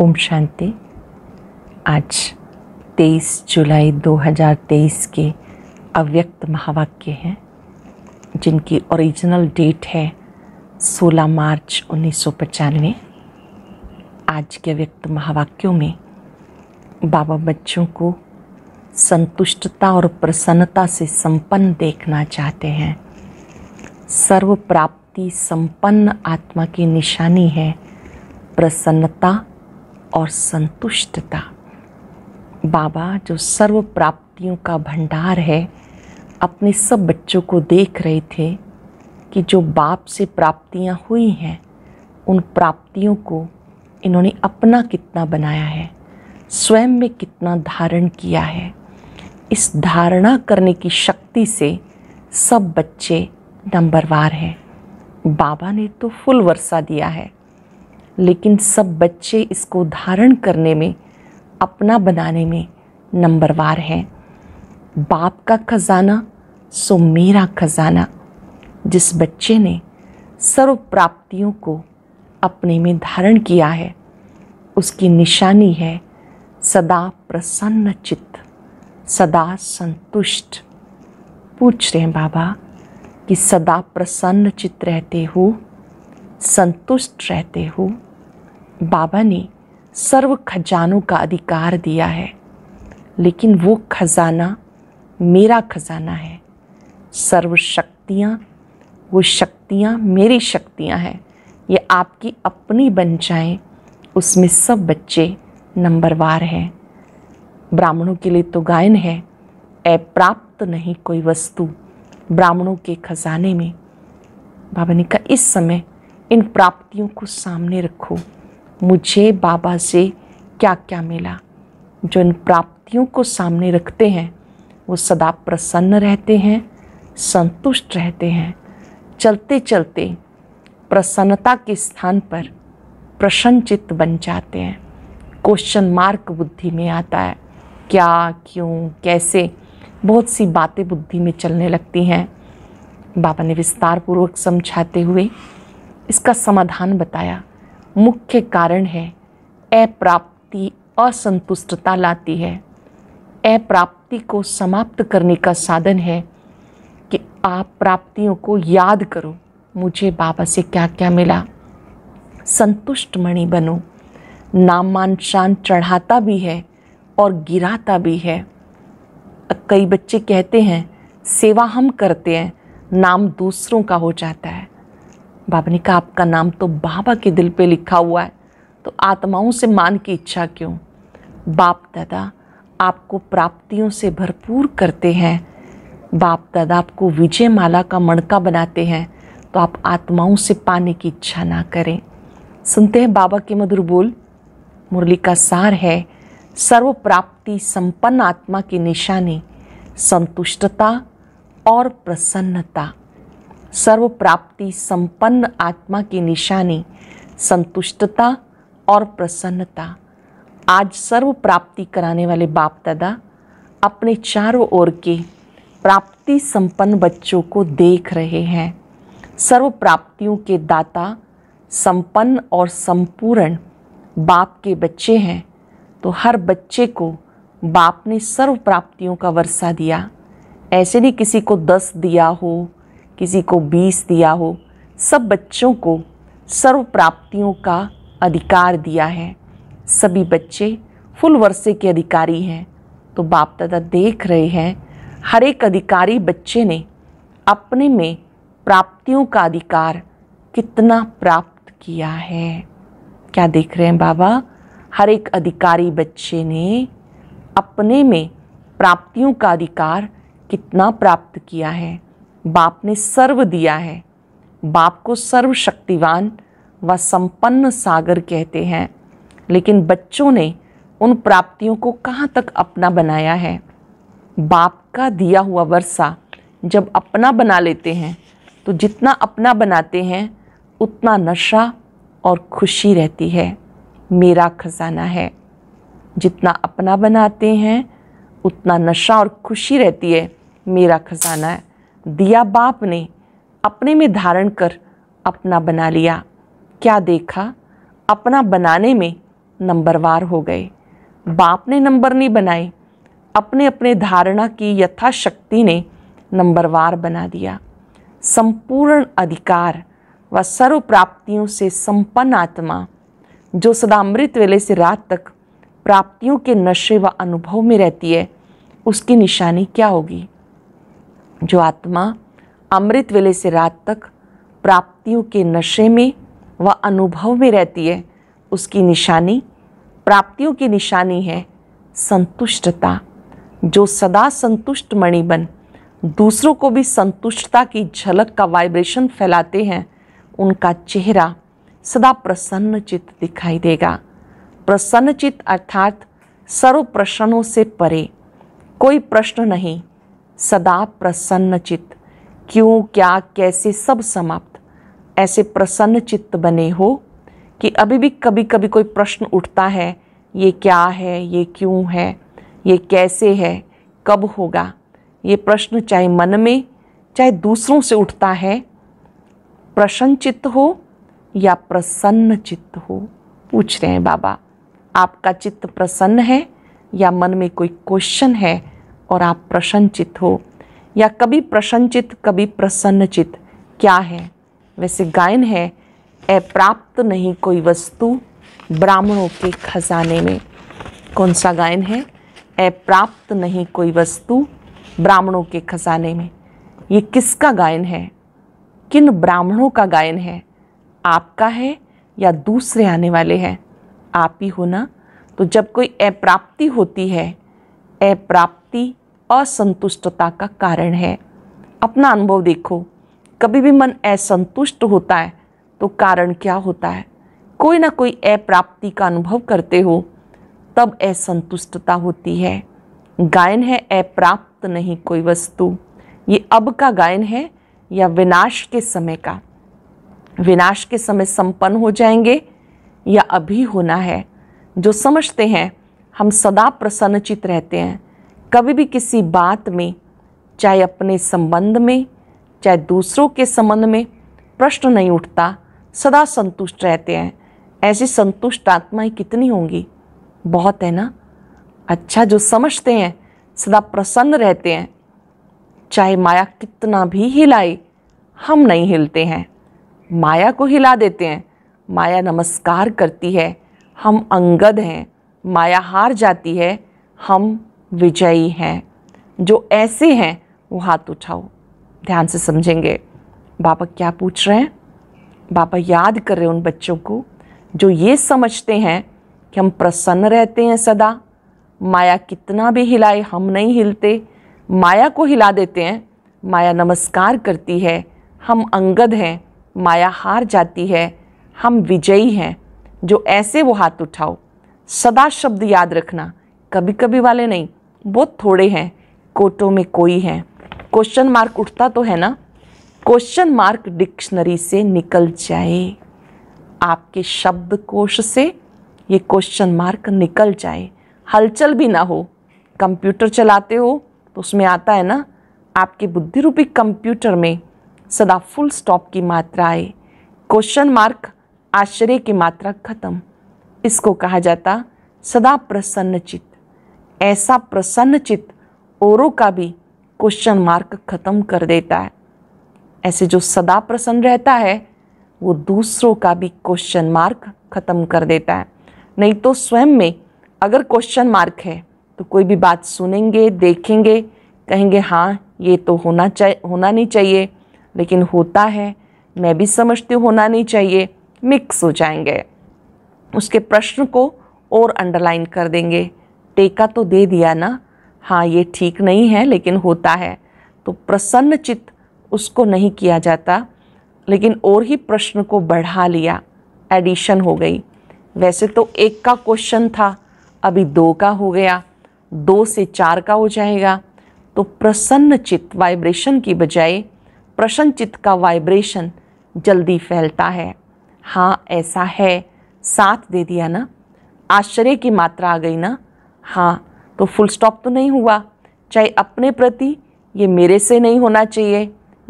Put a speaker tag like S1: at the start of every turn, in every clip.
S1: ओम शांति आज 23 जुलाई 2023 के अव्यक्त महावाक्य हैं जिनकी ओरिजिनल डेट है 16 मार्च उन्नीस आज के अव्यक्त महावाक्यों में बाबा बच्चों को संतुष्टता और प्रसन्नता से संपन्न देखना चाहते हैं सर्व प्राप्ति संपन्न आत्मा की निशानी है प्रसन्नता और संतुष्टता बाबा जो सर्व प्राप्तियों का भंडार है अपने सब बच्चों को देख रहे थे कि जो बाप से प्राप्तियां हुई हैं उन प्राप्तियों को इन्होंने अपना कितना बनाया है स्वयं में कितना धारण किया है इस धारणा करने की शक्ति से सब बच्चे नंबरवार हैं बाबा ने तो फुल वर्षा दिया है लेकिन सब बच्चे इसको धारण करने में अपना बनाने में नंबरवार हैं बाप का खजाना सो मेरा खजाना जिस बच्चे ने सर्व प्राप्तियों को अपने में धारण किया है उसकी निशानी है सदा प्रसन्न चित्त सदा संतुष्ट पूछ रहे हैं बाबा कि सदा प्रसन्न चित्त रहते हो संतुष्ट रहते हो बाबा ने सर्व खजानों का अधिकार दिया है लेकिन वो खजाना मेरा खजाना है सर्व शक्तियाँ वो शक्तियाँ मेरी शक्तियाँ हैं ये आपकी अपनी बन जाए उसमें सब बच्चे नंबरवार हैं ब्राह्मणों के लिए तो गायन है ए प्राप्त नहीं कोई वस्तु ब्राह्मणों के खजाने में बाबा ने कहा इस समय इन प्राप्तियों को सामने रखो मुझे बाबा से क्या क्या मिला जो इन प्राप्तियों को सामने रखते हैं वो सदा प्रसन्न रहते हैं संतुष्ट रहते हैं चलते चलते प्रसन्नता के स्थान पर प्रसन्नचित बन जाते हैं क्वेश्चन मार्क बुद्धि में आता है क्या क्यों कैसे बहुत सी बातें बुद्धि में चलने लगती हैं बाबा ने विस्तार पूर्वक समझाते हुए इसका समाधान बताया मुख्य कारण है अप्राप्ति असंतुष्टता लाती है अप्राप्ति को समाप्त करने का साधन है कि आप प्राप्तियों को याद करो मुझे बाबा से क्या क्या मिला संतुष्ट मणि बनो नामान शान चढ़ाता भी है और गिराता भी है कई बच्चे कहते हैं सेवा हम करते हैं नाम दूसरों का हो जाता है बाबा ने कहा आपका नाम तो बाबा के दिल पे लिखा हुआ है तो आत्माओं से मान की इच्छा क्यों बाप दादा आपको प्राप्तियों से भरपूर करते हैं बाप दादा आपको विजय माला का मणका बनाते हैं तो आप आत्माओं से पाने की इच्छा ना करें सुनते हैं बाबा के मधुर बोल मुरली का सार है सर्व प्राप्ति संपन्न आत्मा की निशानी संतुष्टता और प्रसन्नता सर्व प्राप्ति संपन्न आत्मा की निशानी संतुष्टता और प्रसन्नता आज सर्व प्राप्ति कराने वाले बाप दादा अपने चारों ओर के प्राप्ति संपन्न बच्चों को देख रहे हैं सर्व प्राप्तियों के दाता संपन्न और संपूर्ण बाप के बच्चे हैं तो हर बच्चे को बाप ने सर्व प्राप्तियों का वर्षा दिया ऐसे नहीं किसी को दस दिया हो किसी को बीस दिया हो सब बच्चों को सर्व प्राप्तियों का अधिकार दिया है सभी बच्चे फुल वर्षे के अधिकारी हैं तो बाप दादा देख रहे हैं हर एक अधिकारी बच्चे ने अपने में प्राप्तियों का अधिकार कितना प्राप्त किया है क्या देख रहे हैं बाबा हर एक अधिकारी बच्चे ने अपने में प्राप्तियों का अधिकार कितना प्राप्त किया है बाप ने सर्व दिया है बाप को सर्वशक्तिवान व संपन्न सागर कहते हैं लेकिन बच्चों ने उन प्राप्तियों को कहाँ तक अपना बनाया है बाप का दिया हुआ वर्षा जब अपना बना लेते हैं तो जितना अपना बनाते हैं उतना नशा और खुशी रहती है मेरा खजाना है जितना अपना बनाते हैं उतना नशा और खुशी रहती है मेरा खजाना है दिया बाप ने अपने में धारण कर अपना बना लिया क्या देखा अपना बनाने में नंबरवार हो गए बाप ने नंबर नहीं बनाए अपने अपने धारणा की यथाशक्ति ने नंबरवार बना दिया संपूर्ण अधिकार व सर्व प्राप्तियों से संपन्न आत्मा जो सदामृत वेले से रात तक प्राप्तियों के नशे व अनुभव में रहती है उसकी निशानी क्या होगी जो आत्मा अमृत वेले से रात तक प्राप्तियों के नशे में व अनुभव में रहती है उसकी निशानी प्राप्तियों की निशानी है संतुष्टता जो सदा संतुष्ट मणि बन दूसरों को भी संतुष्टता की झलक का वाइब्रेशन फैलाते हैं उनका चेहरा सदा प्रसन्न चित्त दिखाई देगा प्रसन्न चित्त अर्थात सर्व प्रश्नों से परे कोई प्रश्न नहीं सदा प्रसन्न चित्त क्यों क्या कैसे सब समाप्त ऐसे प्रसन्न चित्त बने हो कि अभी भी कभी कभी कोई प्रश्न उठता है ये क्या है ये क्यों है ये कैसे है कब होगा ये प्रश्न चाहे मन में चाहे दूसरों से उठता है प्रसन्न चित्त हो या प्रसन्न चित्त हो पूछ रहे हैं बाबा आपका चित्त प्रसन्न है या मन में कोई क्वेश्चन है और आप प्रसन्नचित हो या कभी प्रसन्नचित कभी प्रसन्नचित क्या है वैसे गायन है ए प्राप्त नहीं कोई वस्तु ब्राह्मणों के खजाने में कौन सा गायन है ए प्राप्त नहीं कोई वस्तु ब्राह्मणों के खजाने में ये किसका गायन है किन ब्राह्मणों का गायन है आपका है या दूसरे आने वाले हैं आप ही हो ना तो जब कोई अप्राप्ति होती है अप्राप्त व्यक्ति असंतुष्टता का कारण है अपना अनुभव देखो कभी भी मन असंतुष्ट होता है तो कारण क्या होता है कोई ना कोई अप्राप्ति का अनुभव करते हो तब असंतुष्टता होती है गायन है अप्राप्त नहीं कोई वस्तु ये अब का गायन है या विनाश के समय का विनाश के समय संपन्न हो जाएंगे या अभी होना है जो समझते हैं हम सदा प्रसन्नचित रहते हैं कभी भी किसी बात में चाहे अपने संबंध में चाहे दूसरों के संबंध में प्रश्न नहीं उठता सदा संतुष्ट रहते हैं ऐसी संतुष्ट आत्माएं कितनी होंगी बहुत है ना अच्छा जो समझते हैं सदा प्रसन्न रहते हैं चाहे माया कितना भी हिलाए हम नहीं हिलते हैं माया को हिला देते हैं माया नमस्कार करती है हम अंगद हैं माया हार जाती है हम विजयी हैं जो ऐसे हैं वो हाथ उठाओ ध्यान से समझेंगे बाबा क्या पूछ रहे हैं बाबा याद कर रहे हैं उन बच्चों को जो ये समझते हैं कि हम प्रसन्न रहते हैं सदा माया कितना भी हिलाए हम नहीं हिलते माया को हिला देते हैं माया नमस्कार करती है हम अंगद हैं माया हार जाती है हम विजयी हैं जो ऐसे वो हाथ उठाओ सदा शब्द याद रखना कभी कभी वाले नहीं बहुत थोड़े हैं कोटों में कोई है क्वेश्चन मार्क उठता तो है ना क्वेश्चन मार्क डिक्शनरी से निकल जाए आपके शब्द कोश से ये क्वेश्चन मार्क निकल जाए हलचल भी ना हो कंप्यूटर चलाते हो तो उसमें आता है ना आपके बुद्धि रूपी कंप्यूटर में सदा फुल स्टॉप की मात्रा आए क्वेश्चन मार्क आश्चर्य की मात्रा खत्म इसको कहा जाता सदा प्रसन्न चित्त ऐसा प्रसन्न चित्त औरों का भी क्वेश्चन मार्क खत्म कर देता है ऐसे जो सदा प्रसन्न रहता है वो दूसरों का भी क्वेश्चन मार्क खत्म कर देता है नहीं तो स्वयं में अगर क्वेश्चन मार्क है तो कोई भी बात सुनेंगे देखेंगे कहेंगे हाँ ये तो होना चाहिए होना नहीं चाहिए लेकिन होता है मैं भी समझती हूँ होना नहीं चाहिए मिक्स हो जाएंगे उसके प्रश्न को और अंडरलाइन कर देंगे टेका तो दे दिया ना हाँ ये ठीक नहीं है लेकिन होता है तो प्रसन्न चित्त उसको नहीं किया जाता लेकिन और ही प्रश्न को बढ़ा लिया एडिशन हो गई वैसे तो एक का क्वेश्चन था अभी दो का हो गया दो से चार का हो जाएगा तो प्रसन्न चित्त वाइब्रेशन की बजाय प्रसन्न चित्त का वाइब्रेशन जल्दी फैलता है हाँ ऐसा है साथ दे दिया ना आश्चर्य की मात्रा आ गई ना हाँ तो फुल स्टॉप तो नहीं हुआ चाहे अपने प्रति ये मेरे से नहीं होना चाहिए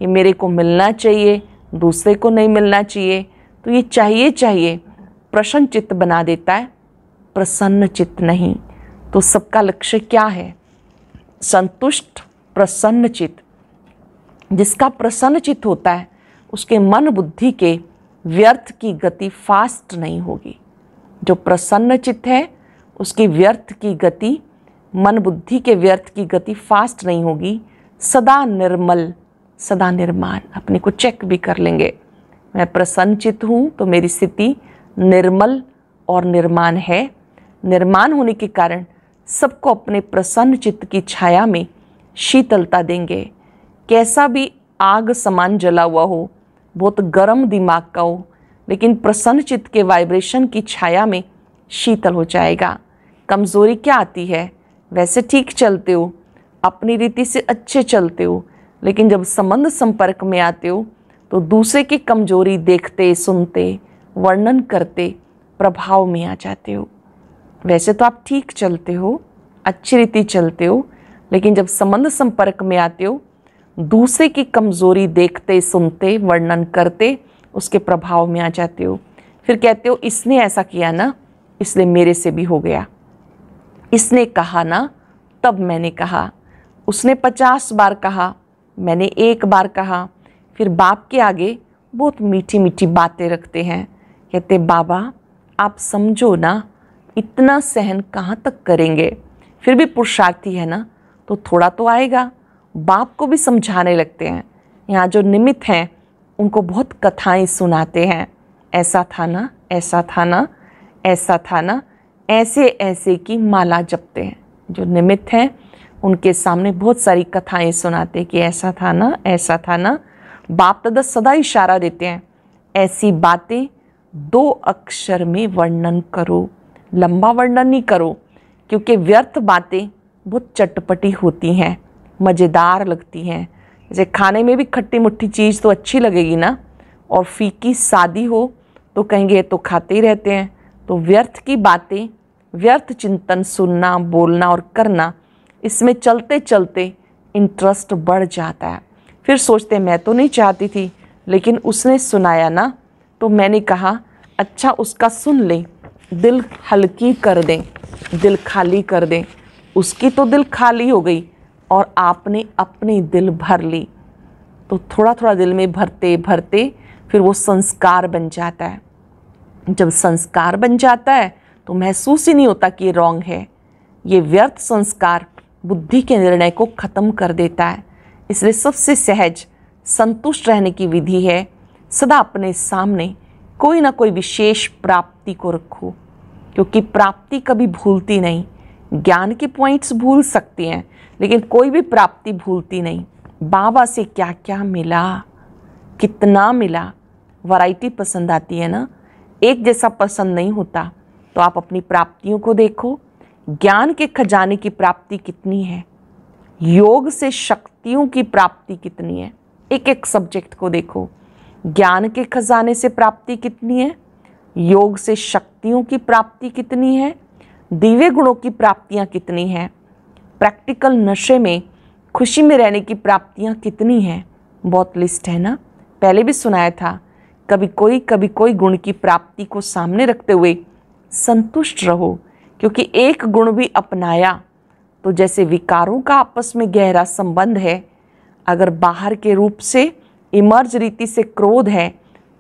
S1: ये मेरे को मिलना चाहिए दूसरे को नहीं मिलना चाहिए तो ये चाहिए चाहिए प्रसन्न चित्त बना देता है प्रसन्न चित्त नहीं तो सबका लक्ष्य क्या है संतुष्ट प्रसन्न चित्त जिसका प्रसन्न चित्त होता है उसके मन बुद्धि के व्यर्थ की गति फास्ट नहीं होगी जो प्रसन्न चित्त है उसकी व्यर्थ की गति मन बुद्धि के व्यर्थ की गति फास्ट नहीं होगी सदा निर्मल सदा निर्माण अपने को चेक भी कर लेंगे मैं प्रसन्नचित हूँ तो मेरी स्थिति निर्मल और निर्माण है निर्माण होने के कारण सबको अपने प्रसन्न चित्त की छाया में शीतलता देंगे कैसा भी आग समान जला हुआ हो बहुत गर्म दिमाग का हो लेकिन प्रसन्न चित्त के वाइब्रेशन की छाया में शीतल हो जाएगा कमज़ोरी क्या आती है वैसे ठीक चलते हो अपनी रीति से अच्छे चलते हो लेकिन जब संबंध संपर्क में आते हो तो दूसरे की कमजोरी देखते सुनते वर्णन करते प्रभाव में आ जाते हो वैसे तो आप ठीक चलते हो अच्छी रीति चलते हो लेकिन जब संबंध संपर्क में आते हो दूसरे की कमजोरी देखते सुनते वर्णन करते उसके प्रभाव में आ जाते हो फिर कहते हो इसने ऐसा किया ना इसलिए मेरे से भी हो गया इसने कहा ना तब मैंने कहा उसने पचास बार कहा मैंने एक बार कहा फिर बाप के आगे बहुत मीठी मीठी बातें रखते हैं कहते बाबा आप समझो ना इतना सहन कहाँ तक करेंगे फिर भी पुरुषार्थी है ना तो थोड़ा तो आएगा बाप को भी समझाने लगते हैं यहाँ जो निमित हैं उनको बहुत कथाएं सुनाते हैं ऐसा था ना ऐसा था ना ऐसा था ना ऐसे ऐसे की माला जपते हैं जो निमित्त हैं उनके सामने बहुत सारी कथाएं सुनाते हैं कि ऐसा था ना ऐसा था ना बाप दादा सदा इशारा देते हैं ऐसी बातें दो अक्षर में वर्णन करो लंबा वर्णन नहीं करो क्योंकि व्यर्थ बातें बहुत चटपटी होती हैं मज़ेदार लगती हैं जैसे खाने में भी खट्टी मुट्ठी चीज़ तो अच्छी लगेगी ना और फीकी सादी हो तो कहेंगे तो खाते ही रहते हैं तो व्यर्थ की बातें व्यर्थ चिंतन सुनना बोलना और करना इसमें चलते चलते इंटरेस्ट बढ़ जाता है फिर सोचते मैं तो नहीं चाहती थी लेकिन उसने सुनाया ना तो मैंने कहा अच्छा उसका सुन लें दिल हल्की कर दें दिल खाली कर दें उसकी तो दिल खाली हो गई और आपने अपनी दिल भर ली तो थोड़ा थोड़ा दिल में भरते भरते फिर वो संस्कार बन जाता है जब संस्कार बन जाता है तो महसूस ही नहीं होता कि ये रॉन्ग है ये व्यर्थ संस्कार बुद्धि के निर्णय को ख़त्म कर देता है इसलिए सबसे सहज संतुष्ट रहने की विधि है सदा अपने सामने कोई ना कोई विशेष प्राप्ति को रखो क्योंकि प्राप्ति कभी भूलती नहीं ज्ञान के पॉइंट्स भूल सकती हैं लेकिन कोई भी प्राप्ति भूलती नहीं बाबा से क्या क्या मिला कितना मिला वैरायटी पसंद आती है ना एक जैसा पसंद नहीं होता तो आप अपनी प्राप्तियों को देखो ज्ञान के खजाने की प्राप्ति कितनी है योग से शक्तियों की प्राप्ति कितनी है एक एक सब्जेक्ट को देखो ज्ञान के खजाने से प्राप्ति कितनी है योग से शक्तियों की प्राप्ति कितनी है दिव्य गुणों की प्राप्तियाँ कितनी हैं प्रैक्टिकल नशे में खुशी में रहने की प्राप्तियाँ कितनी हैं बहुत लिस्ट है ना पहले भी सुनाया था कभी कोई कभी कोई गुण की प्राप्ति को सामने रखते हुए संतुष्ट रहो क्योंकि एक गुण भी अपनाया तो जैसे विकारों का आपस में गहरा संबंध है अगर बाहर के रूप से इमर्ज रीति से क्रोध है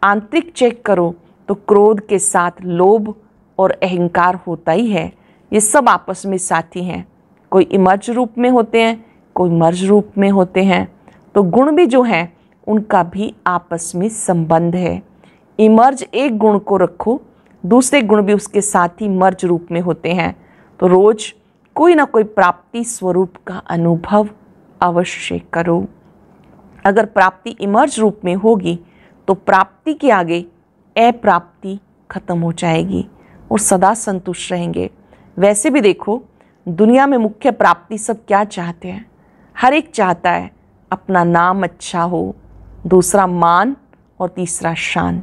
S1: आंतरिक चेक करो तो क्रोध के साथ लोभ और अहंकार होता ही है ये सब आपस में साथी हैं कोई इमर्ज रूप में होते हैं कोई मर्ज रूप में होते हैं तो गुण भी जो हैं उनका भी आपस में संबंध है इमर्ज एक गुण को रखो दूसरे गुण भी उसके साथ ही मर्ज रूप में होते हैं तो रोज़ कोई ना कोई प्राप्ति स्वरूप का अनुभव अवश्य करो अगर प्राप्ति इमर्ज रूप में होगी तो प्राप्ति के आगे अप्राप्ति खत्म हो जाएगी और सदा संतुष्ट रहेंगे वैसे भी देखो दुनिया में मुख्य प्राप्ति सब क्या चाहते हैं हर एक चाहता है अपना नाम अच्छा हो दूसरा मान और तीसरा शान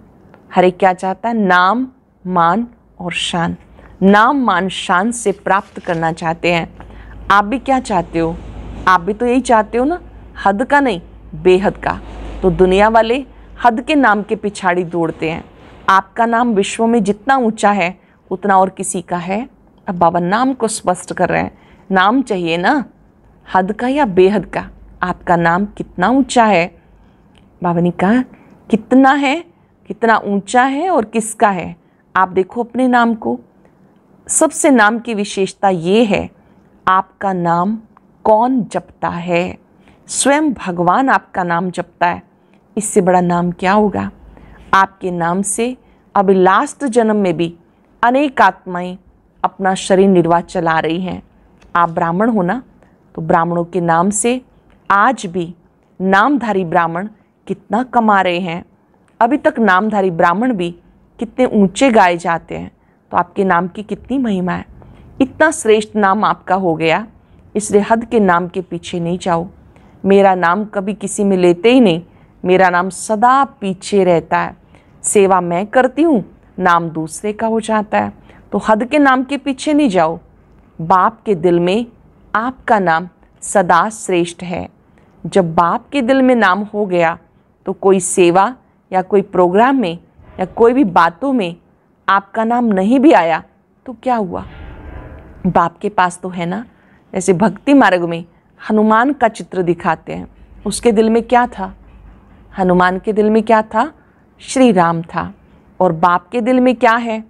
S1: हर एक क्या चाहता है नाम मान और शान नाम मान शान से प्राप्त करना चाहते हैं आप भी क्या चाहते हो आप भी तो यही चाहते हो ना हद का नहीं बेहद का तो दुनिया वाले हद के नाम के पिछाड़ी दौड़ते हैं आपका नाम विश्व में जितना ऊंचा है उतना और किसी का है अब बाबा नाम को स्पष्ट कर रहे हैं नाम चाहिए ना हद का या बेहद का आपका नाम कितना ऊंचा है बाबा ने कहा कितना है कितना ऊंचा है और किसका है आप देखो अपने नाम को सबसे नाम की विशेषता ये है आपका नाम कौन जपता है स्वयं भगवान आपका नाम जपता है इससे बड़ा नाम क्या होगा आपके नाम से अब लास्ट जन्म में भी अनेक आत्माएं अपना शरीर निर्वाह चला रही हैं आप ब्राह्मण हो ना तो ब्राह्मणों के नाम से आज भी नामधारी ब्राह्मण कितना कमा रहे हैं अभी तक नामधारी ब्राह्मण भी कितने ऊंचे गाए जाते हैं तो आपके नाम की कितनी महिमा है इतना श्रेष्ठ नाम आपका हो गया इसलिए हद के नाम के पीछे नहीं जाओ मेरा नाम कभी किसी में लेते ही नहीं मेरा नाम सदा पीछे रहता है सेवा मैं करती हूँ नाम दूसरे का हो जाता है तो हद के नाम के पीछे नहीं जाओ बाप के दिल में आपका नाम सदा श्रेष्ठ है जब बाप के दिल में नाम हो गया तो कोई सेवा या कोई प्रोग्राम में या कोई भी बातों में आपका नाम नहीं भी आया तो क्या हुआ बाप के पास तो है ना जैसे भक्ति मार्ग में हनुमान का चित्र दिखाते हैं उसके दिल में क्या था हनुमान के दिल में क्या था श्री राम था और बाप के दिल में क्या है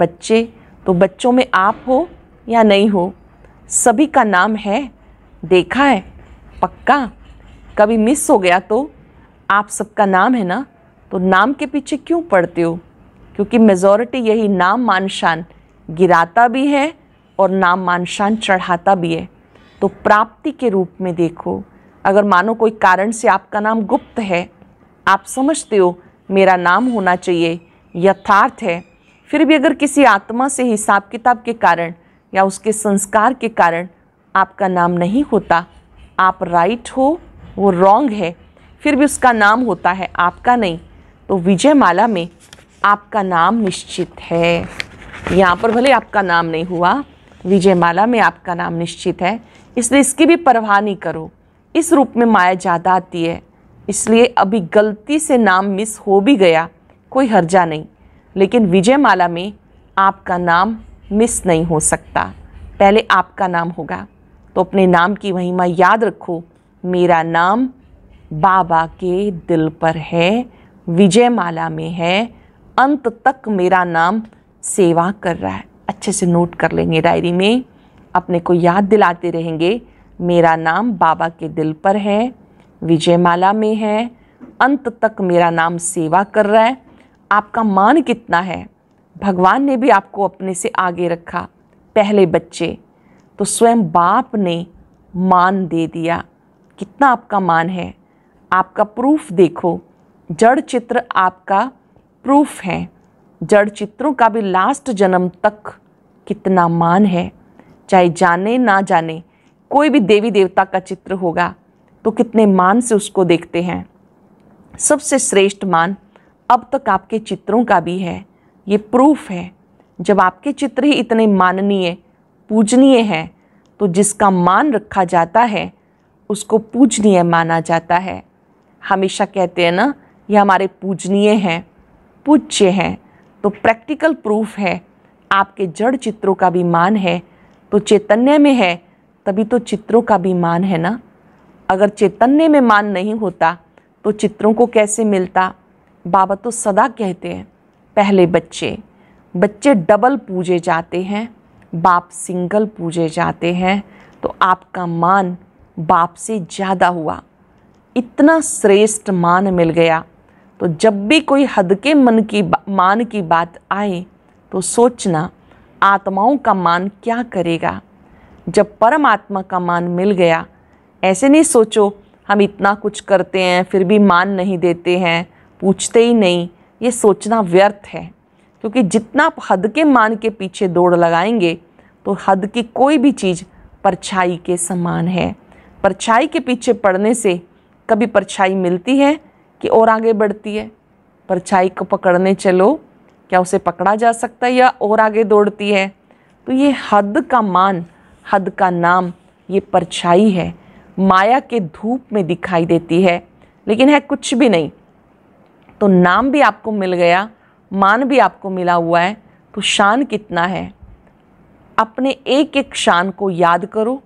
S1: बच्चे तो बच्चों में आप हो या नहीं हो सभी का नाम है देखा है पक्का कभी मिस हो गया तो आप सबका नाम है ना तो नाम के पीछे क्यों पढ़ते हो क्योंकि मेजोरिटी यही नाम मानशान गिराता भी है और नाम मानशान चढ़ाता भी है तो प्राप्ति के रूप में देखो अगर मानो कोई कारण से आपका नाम गुप्त है आप समझते हो मेरा नाम होना चाहिए यथार्थ है फिर भी अगर किसी आत्मा से हिसाब किताब के कारण या उसके संस्कार के कारण आपका नाम नहीं होता आप राइट हो वो रॉन्ग है फिर भी उसका नाम होता है आपका नहीं तो विजय माला में आपका नाम निश्चित है यहाँ पर भले आपका नाम नहीं हुआ विजय माला में आपका नाम निश्चित है इसलिए इसकी भी परवाह नहीं करो इस रूप में माया ज़्यादा आती है इसलिए अभी गलती से नाम मिस हो भी गया कोई हर्जा नहीं लेकिन विजय माला में आपका नाम मिस नहीं हो सकता पहले आपका नाम होगा तो अपने नाम की महिमा याद रखो मेरा नाम बाबा के दिल पर है विजय माला में है अंत तक मेरा नाम सेवा कर रहा है अच्छे से नोट कर लेंगे डायरी में अपने को याद दिलाते रहेंगे मेरा नाम बाबा के दिल पर है विजय माला में है अंत तक मेरा नाम सेवा कर रहा है आपका मान कितना है भगवान ने भी आपको अपने से आगे रखा पहले बच्चे तो स्वयं बाप ने मान दे दिया कितना आपका मान है आपका प्रूफ देखो जड़ चित्र आपका प्रूफ है जड़ चित्रों का भी लास्ट जन्म तक कितना मान है चाहे जाने ना जाने कोई भी देवी देवता का चित्र होगा तो कितने मान से उसको देखते हैं सबसे श्रेष्ठ मान अब तक आपके चित्रों का भी है ये प्रूफ है जब आपके चित्र ही इतने माननीय पूजनीय हैं तो जिसका मान रखा जाता है उसको पूजनीय माना जाता है हमेशा कहते हैं ना ये हमारे पूजनीय हैं पूज्य हैं तो प्रैक्टिकल प्रूफ है आपके जड़ चित्रों का भी मान है तो चैतन्य में है तभी तो चित्रों का भी मान है ना अगर चैतन्य में मान नहीं होता तो चित्रों को कैसे मिलता बाबा तो सदा कहते हैं पहले बच्चे बच्चे डबल पूजे जाते हैं बाप सिंगल पूजे जाते हैं तो आपका मान बाप से ज़्यादा हुआ इतना श्रेष्ठ मान मिल गया तो जब भी कोई हद के मन की मान की बात आए तो सोचना आत्माओं का मान क्या करेगा जब परमात्मा का मान मिल गया ऐसे नहीं सोचो हम इतना कुछ करते हैं फिर भी मान नहीं देते हैं पूछते ही नहीं ये सोचना व्यर्थ है क्योंकि जितना आप हद के मान के पीछे दौड़ लगाएंगे तो हद की कोई भी चीज़ परछाई के समान है परछाई के पीछे पड़ने से कभी परछाई मिलती है कि और आगे बढ़ती है परछाई को पकड़ने चलो क्या उसे पकड़ा जा सकता है या और आगे दौड़ती है तो ये हद का मान हद का नाम ये परछाई है माया के धूप में दिखाई देती है लेकिन है कुछ भी नहीं तो नाम भी आपको मिल गया मान भी आपको मिला हुआ है तो शान कितना है अपने एक एक शान को याद करो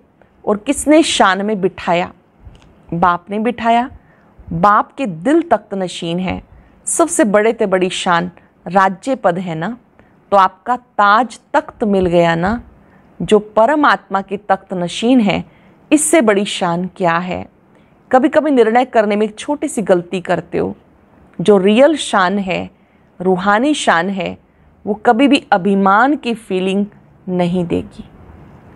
S1: और किसने शान में बिठाया बाप ने बिठाया बाप के दिल तख्त नशीन है सबसे बड़े ते बड़ी शान राज्य पद है ना तो आपका ताज तख्त मिल गया ना जो परमात्मा की तख्त नशीन है इससे बड़ी शान क्या है कभी कभी निर्णय करने में एक छोटी सी गलती करते हो जो रियल शान है रूहानी शान है वो कभी भी अभिमान की फीलिंग नहीं देगी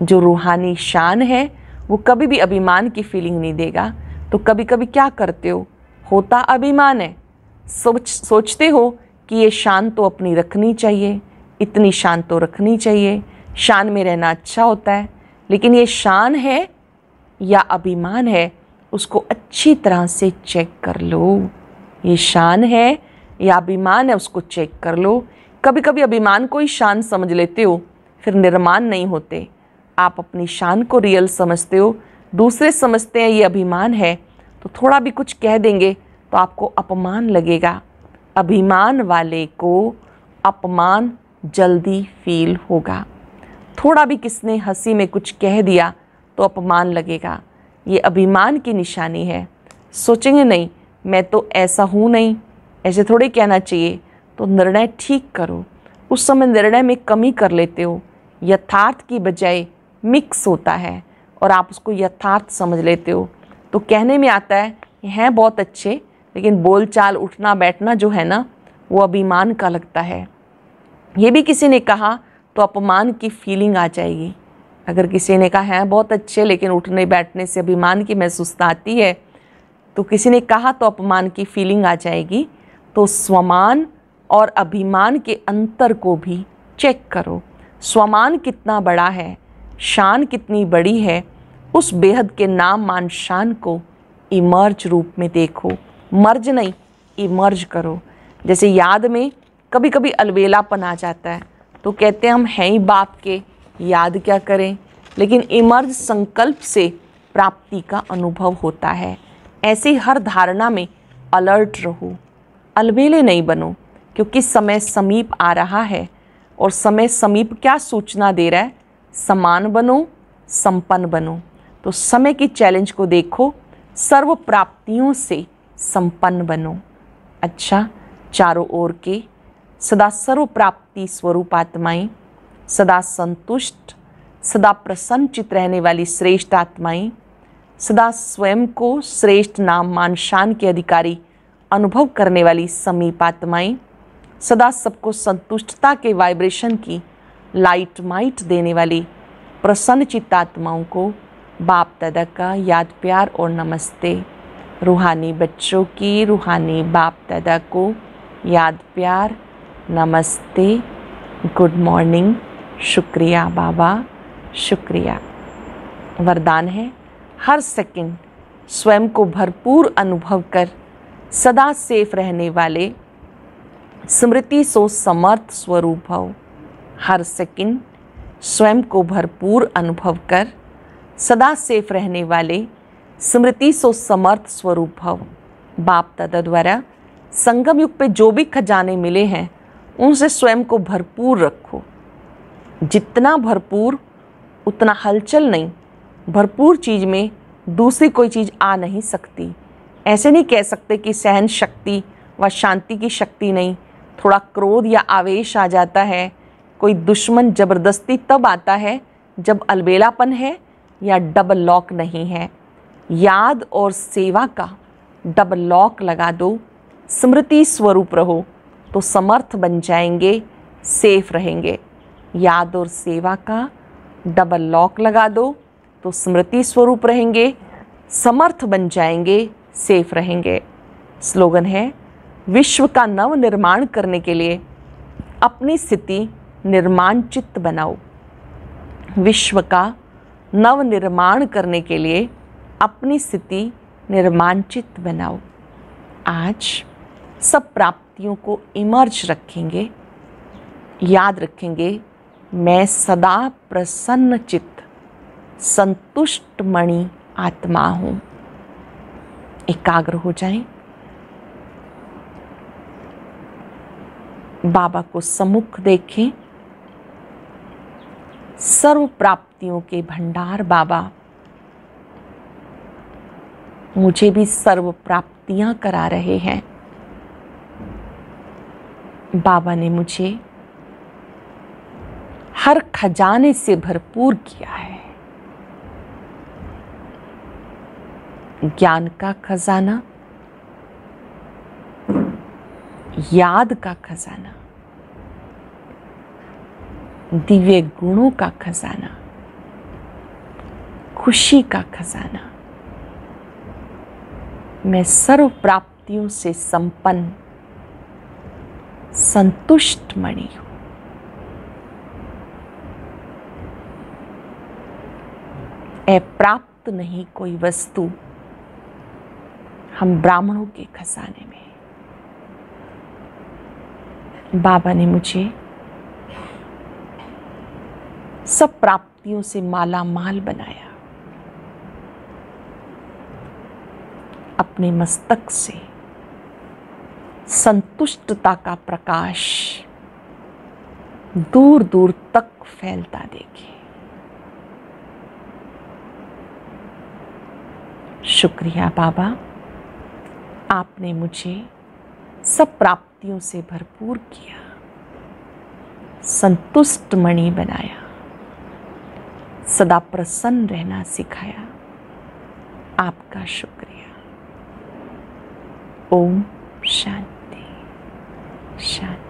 S1: जो रूहानी शान है वो कभी भी अभिमान की फीलिंग नहीं देगा तो कभी कभी क्या करते हो होता अभिमान है सोच सोचते हो कि ये शान तो अपनी रखनी चाहिए इतनी शान तो रखनी चाहिए शान में रहना अच्छा होता है लेकिन ये शान है या अभिमान है उसको अच्छी तरह से चेक कर लो ये शान है या अभिमान है उसको चेक कर लो कभी कभी अभिमान को ही शान समझ लेते हो फिर निर्माण नहीं होते आप अपनी शान को रियल समझते हो दूसरे समझते हैं ये अभिमान है तो थोड़ा भी कुछ कह देंगे तो आपको अपमान लगेगा अभिमान वाले को अपमान जल्दी फील होगा थोड़ा भी किसने हंसी में कुछ कह दिया तो अपमान लगेगा ये अभिमान की निशानी है सोचेंगे नहीं मैं तो ऐसा हूँ नहीं ऐसे थोड़े कहना चाहिए तो निर्णय ठीक करो उस समय निर्णय में कमी कर लेते हो यथार्थ की बजाय मिक्स होता है और आप उसको यथार्थ समझ लेते हो तो कहने में आता है हैं बहुत अच्छे लेकिन बोलचाल उठना बैठना जो है ना वो अभिमान का लगता है ये भी किसी ने कहा तो अपमान की फीलिंग आ जाएगी अगर किसी ने कहा है बहुत अच्छे लेकिन उठने बैठने से अभिमान की महसूसता आती है तो किसी ने कहा तो अपमान की फीलिंग आ जाएगी तो स्वमान और अभिमान के अंतर को भी चेक करो स्वमान कितना बड़ा है शान कितनी बड़ी है उस बेहद के नाम मान शान को इमर्ज रूप में देखो मर्ज नहीं इमर्ज करो जैसे याद में कभी कभी अलवेलापन आ जाता है तो कहते हैं हम हैं ही बाप के याद क्या करें लेकिन इमर्ज संकल्प से प्राप्ति का अनुभव होता है ऐसी हर धारणा में अलर्ट रहो अलबेले नहीं बनो क्योंकि समय समीप आ रहा है और समय समीप क्या सूचना दे रहा है समान बनो संपन्न बनो तो समय के चैलेंज को देखो सर्व प्राप्तियों से संपन्न बनो अच्छा चारों ओर के सदा सर्व प्राप्ति स्वरूप आत्माएं सदा संतुष्ट सदा प्रसन्नचित रहने वाली श्रेष्ठ आत्माएं सदा स्वयं को श्रेष्ठ नाम मान शान के अधिकारी अनुभव करने वाली समीप आत्माएं सदा सबको संतुष्टता के वाइब्रेशन की लाइट माइट देने वाली प्रसन्न चित्तात्माओं को बाप दादा का याद प्यार और नमस्ते रूहानी बच्चों की रूहानी बाप दादा को याद प्यार नमस्ते गुड मॉर्निंग शुक्रिया बाबा शुक्रिया वरदान है हर सेकंड स्वयं को भरपूर अनुभव कर सदा सेफ रहने वाले स्मृति सो समर्थ स्वरूप भव हर सेकंड स्वयं को भरपूर अनुभव कर सदा सेफ रहने वाले स्मृति सो समर्थ स्वरूप भव बाप दादा द्वारा संगम युग पे जो भी खजाने मिले हैं उनसे स्वयं को भरपूर रखो जितना भरपूर उतना हलचल नहीं भरपूर चीज़ में दूसरी कोई चीज़ आ नहीं सकती ऐसे नहीं कह सकते कि सहन शक्ति व शांति की शक्ति नहीं थोड़ा क्रोध या आवेश आ जाता है कोई दुश्मन ज़बरदस्ती तब आता है जब अलबेलापन है या डबल लॉक नहीं है याद और सेवा का डबल लॉक लगा दो स्मृति स्वरूप रहो तो समर्थ बन जाएंगे सेफ रहेंगे याद और सेवा का डबल लॉक लगा दो तो स्मृति स्वरूप रहेंगे समर्थ बन जाएंगे सेफ रहेंगे स्लोगन है विश्व का नव निर्माण करने के लिए अपनी स्थिति निर्माण चित्त बनाओ विश्व का नव निर्माण करने के लिए अपनी स्थिति निर्माणचित बनाओ आज सब प्राप्तियों को इमर्ज रखेंगे याद रखेंगे मैं सदा प्रसन्न चित्त संतुष्ट मणि आत्मा हूँ एकाग्र हो जाएं, बाबा को सम्मुख देखें सर्व प्राप्तियों के भंडार बाबा मुझे भी सर्व प्राप्तियां करा रहे हैं बाबा ने मुझे हर खजाने से भरपूर किया है ज्ञान का खजाना याद का खजाना दिव्य गुणों का खजाना खुशी का खजाना मैं सर्व प्राप्तियों से संपन्न संतुष्ट मणि हूँ प्राप्त नहीं कोई वस्तु हम ब्राह्मणों के खजाने में बाबा ने मुझे सब प्राप्तियों से माला माल बनाया अपने मस्तक से संतुष्टता का प्रकाश दूर दूर तक फैलता देखे शुक्रिया बाबा आपने मुझे सब प्राप्तियों से भरपूर किया संतुष्ट मणि बनाया सदा प्रसन्न रहना सिखाया आपका शुक्रिया ओम शांति शांति